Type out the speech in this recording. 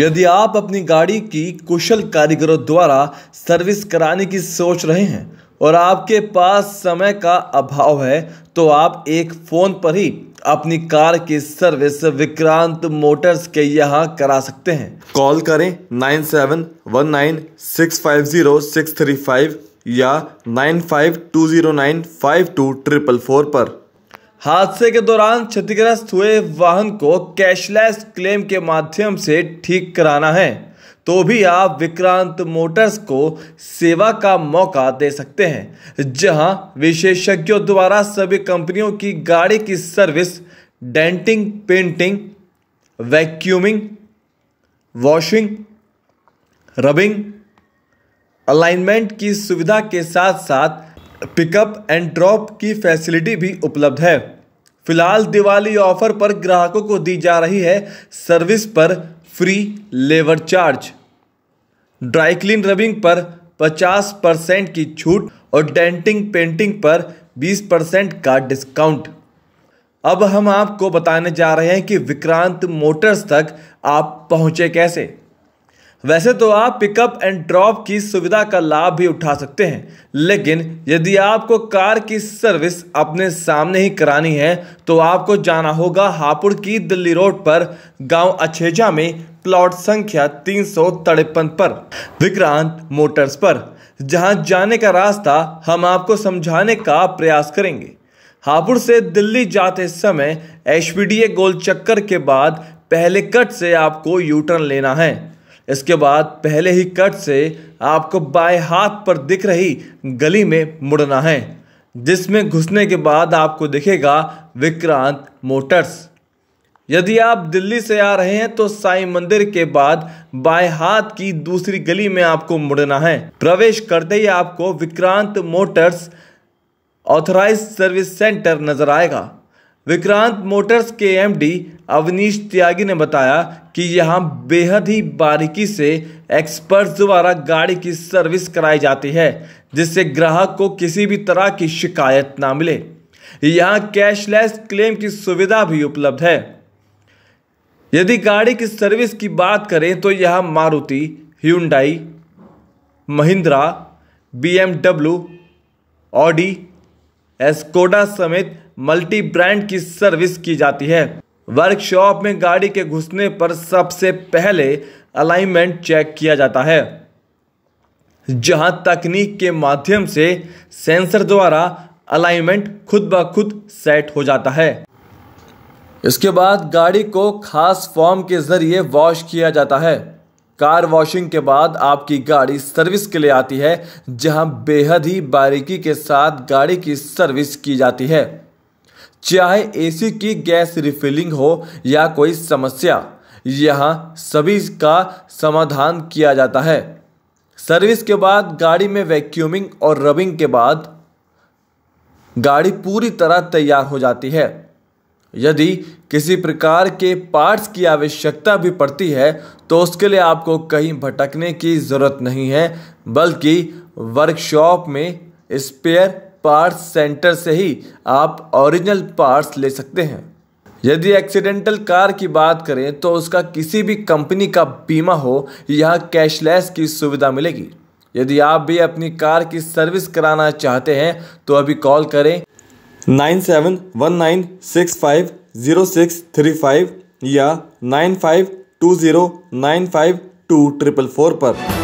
यदि आप अपनी गाड़ी की कुशल कारीगरों द्वारा सर्विस कराने की सोच रहे हैं और आपके पास समय का अभाव है तो आप एक फ़ोन पर ही अपनी कार की सर्विस विक्रांत मोटर्स के यहाँ करा सकते हैं कॉल करें nine seven one nine six five zero six three five या nine five two zero nine five two triple four पर हादसे के दौरान क्षतिग्रस्त हुए वाहन को कैशलेस क्लेम के माध्यम से ठीक कराना है तो भी आप विक्रांत मोटर्स को सेवा का मौका दे सकते हैं जहां विशेषज्ञों द्वारा सभी कंपनियों की गाड़ी की service denting painting vacuuming washing rubbing alignment की सुविधा के साथ साथ पिकअप एंड ड्रॉप की फैसिलिटी भी उपलब्ध है फिलहाल दिवाली ऑफर पर ग्राहकों को दी जा रही है सर्विस पर free labour charge dry clean rubbing पर 50 परसेंट की छूट और डेंटिंग पेंटिंग पर 20 परसेंट का डिस्काउंट अब हम आपको बताने जा रहे हैं कि विक्रांत मोटर्स तक आप पहुंचे कैसे वैसे तो आप पिकअप एंड ड्रॉप की सुविधा का लाभ भी उठा सकते हैं लेकिन यदि आपको कार की सर्विस अपने सामने ही करानी है तो आपको जाना होगा हापुड़ की दिल्ली रोड पर गांव अछेजा में प्लॉट संख्या तीन सौ पर विक्रांत मोटर्स पर जहां जाने का रास्ता हम आपको समझाने का प्रयास करेंगे हापुड़ से दिल्ली जाते समय एच गोल चक्कर के बाद पहले कट से आपको यू टर्न लेना है इसके बाद पहले ही कट से आपको बाएं हाथ पर दिख रही गली में मुड़ना है जिसमें घुसने के बाद आपको दिखेगा विक्रांत मोटर्स यदि आप दिल्ली से आ रहे हैं तो साईं मंदिर के बाद बाएं हाथ की दूसरी गली में आपको मुड़ना है प्रवेश करते ही आपको Vikrant Motors authorise service centre नजर आएगा विक्रांत मोटर्स के एमडी अवनीश त्यागी ने बताया कि यहां बेहद ही बारीकी से एक्सपर्ट्स द्वारा गाड़ी की सर्विस कराई जाती है जिससे ग्राहक को किसी भी तरह की शिकायत ना मिले यहां कैशलेस क्लेम की सुविधा भी उपलब्ध है यदि गाड़ी की सर्विस की बात करें तो यहां Maruti Hyundai Mahindra B BMW Audi Skoda समेत मल्टी ब्रांड की सर्विस की जाती है वर्कशॉप में गाड़ी के घुसने पर सबसे पहले अलाइनमेंट चेक किया जाता है जहां तकनीक के माध्यम से सेंसर द्वारा अलाइनमेंट खुद ब खुद सेट हो जाता है इसके बाद गाड़ी को खास फॉर्म के ज़रिए वॉश किया जाता है कार वॉशिंग के बाद आपकी गाड़ी सर्विस के लिए आती है जहां बेहद ही बारीकी के साथ गाड़ी की सर्विस की जाती है चाहे एसी की गैस रिफिलिंग हो या कोई समस्या यहां सभी का समाधान किया जाता है सर्विस के बाद गाड़ी में वैक्यूमिंग और रबिंग के बाद गाड़ी पूरी तरह तैयार हो जाती है यदि किसी प्रकार के पार्ट्स की आवश्यकता भी पड़ती है तो उसके लिए आपको कहीं भटकने की ज़रूरत नहीं है बल्कि वर्कशॉप में स्पेयर पार्ट्स सेंटर से ही आप ओरिजिनल पार्ट्स ले सकते हैं यदि एक्सीडेंटल कार की बात करें तो उसका किसी भी कंपनी का बीमा हो यह कैशलेस की सुविधा मिलेगी यदि आप भी अपनी कार की सर्विस कराना चाहते हैं तो अभी कॉल करें nine seven one nine six five zero six three five या nine five two zero nine five two triple four पर